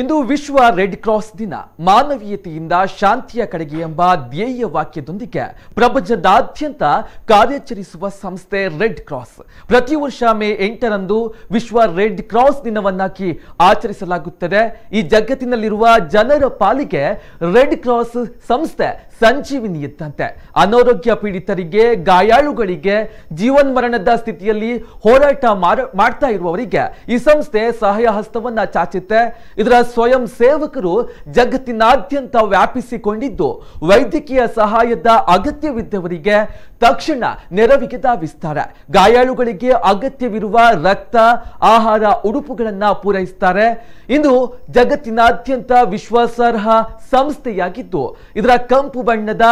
ಇಂದು ವಿಶ್ವ red cross ದಿನ ಮಾನವೀಯತೆಯಿಂದ ಶಾಂತಿಯ ಕಡೆಗೆ ಎಂಬ ಧ್ಯೇಯ ವಾಕ್ಯದೊಂದಿಗೆ ಪ್ರಪಂಚದಾದ್ಯಂತ ಕಾರ್ಯಾಚರಿಸುವ ಸಂಸ್ಥೆ ರೆಡ್ ಕ್ರಾಸ್ ಪ್ರತಿ ವರ್ಷ ಮೇ ಎಂಟರಂದು ವಿಶ್ವ ರೆಡ್ ಕ್ರಾಸ್ ದಿನವನ್ನಾಗಿ ಆಚರಿಸಲಾಗುತ್ತದೆ ಈ ಜಗತ್ತಿನಲ್ಲಿರುವ ಜನರ ಪಾಲಿಗೆ ರೆಡ್ ಕ್ರಾಸ್ ಸಂಸ್ಥೆ ಸಂಜೀವಿನಿ ಇದ್ದಂತೆ ಅನಾರೋಗ್ಯ ಪೀಡಿತರಿಗೆ ಗಾಯಾಳುಗಳಿಗೆ ಜೀವನ್ ಮರಣದ ಸ್ಥಿತಿಯಲ್ಲಿ ಹೋರಾಟ ಮಾಡ್ತಾ ಇರುವವರಿಗೆ ಈ ಸಂಸ್ಥೆ ಸಹಾಯ ಹಸ್ತವನ್ನ ಚಾಚುತ್ತೆ ಇದರ ಸ್ವಯಂ ಸೇವಕರು ಜಗತ್ತಿನಾದ್ಯಂತ ವ್ಯಾಪಿಸಿಕೊಂಡಿದ್ದು ವೈದ್ಯಕೀಯ ಸಹಾಯದ ಅಗತ್ಯವಿದ್ದವರಿಗೆ ತಕ್ಷಣ ನೆರವಿಗೆ ಧಾವಿಸ್ತಾರೆ ಗಾಯಾಳುಗಳಿಗೆ ಅಗತ್ಯವಿರುವ ರಕ್ತ ಆಹಾರ ಉಡುಪುಗಳನ್ನ ಪೂರೈಸ್ತಾರೆ ಇದು ಜಗತ್ತಿನಾದ್ಯಂತ ವಿಶ್ವಾಸಾರ್ಹ ಸಂಸ್ಥೆಯಾಗಿದ್ದು ಇದರ ಕಂಪು ಬಣ್ಣದ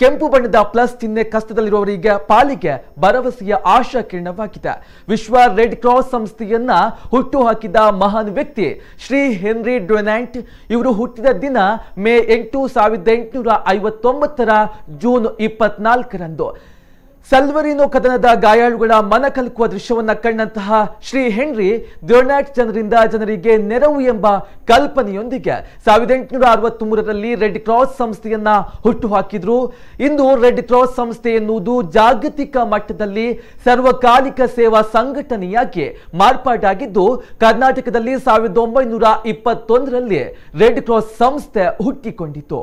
ಕೆಂಪು ಬಣ್ಣದ ಪ್ಲಸ್ ಚಿಹ್ನೆ ಕಷ್ಟದಲ್ಲಿರುವವರಿಗೆ ಪಾಲಿಕೆ ಭರವಸೆಯ ಆಶಾ ಕಿರಣವಾಗಿದೆ ವಿಶ್ವ ರೆಡ್ ಕ್ರಾಸ್ ಸಂಸ್ಥೆಯನ್ನ ಹುಟ್ಟು ಹಾಕಿದ ಮಹಾನ್ ವ್ಯಕ್ತಿ ಶ್ರೀ ಹೆನ್ರಿ ಡ್ವೆನಾಂಟ್ ಇವರು ಹುಟ್ಟಿದ ದಿನ ಮೇ ಎಂಟು ಸಾವಿರದ ಎಂಟುನೂರ ಐವತ್ತೊಂಬತ್ತರ ಜೂನ್ ಇಪ್ಪತ್ನಾಲ್ಕರಂದು ಸಲ್ವರಿನೋ ಕದನದ ಗಾಯಾಳುಗಳ ಮನಕಲಕುವ ದೃಶ್ಯವನ್ನು ಕಂಡಂತಹ ಶ್ರೀ ಹೆನ್ರಿ ಡ್ಯೂರ್ನಾಟ್ ಜನರಿಂದ ಜನರಿಗೆ ನೆರವು ಎಂಬ ಕಲ್ಪನೆಯೊಂದಿಗೆ ಸಾವಿರದ ಎಂಟುನೂರ ಅರವತ್ತ್ ಮೂರರಲ್ಲಿ ರೆಡ್ ಕ್ರಾಸ್ ಸಂಸ್ಥೆಯನ್ನ ಹುಟ್ಟುಹಾಕಿದ್ರು ಇಂದು ರೆಡ್ ಕ್ರಾಸ್ ಸಂಸ್ಥೆ ಎನ್ನುವುದು ಜಾಗತಿಕ ಮಟ್ಟದಲ್ಲಿ ಸರ್ವಕಾಲಿಕ ಸೇವಾ ಸಂಘಟನೆಯಾಗಿ ಮಾರ್ಪಾಡಾಗಿದ್ದು ಕರ್ನಾಟಕದಲ್ಲಿ ಸಾವಿರದ ಒಂಬೈನೂರ ಇಪ್ಪತ್ತೊಂದರಲ್ಲಿ ರೆಡ್ ಕ್ರಾಸ್ ಸಂಸ್ಥೆ ಹುಟ್ಟಿಕೊಂಡಿತು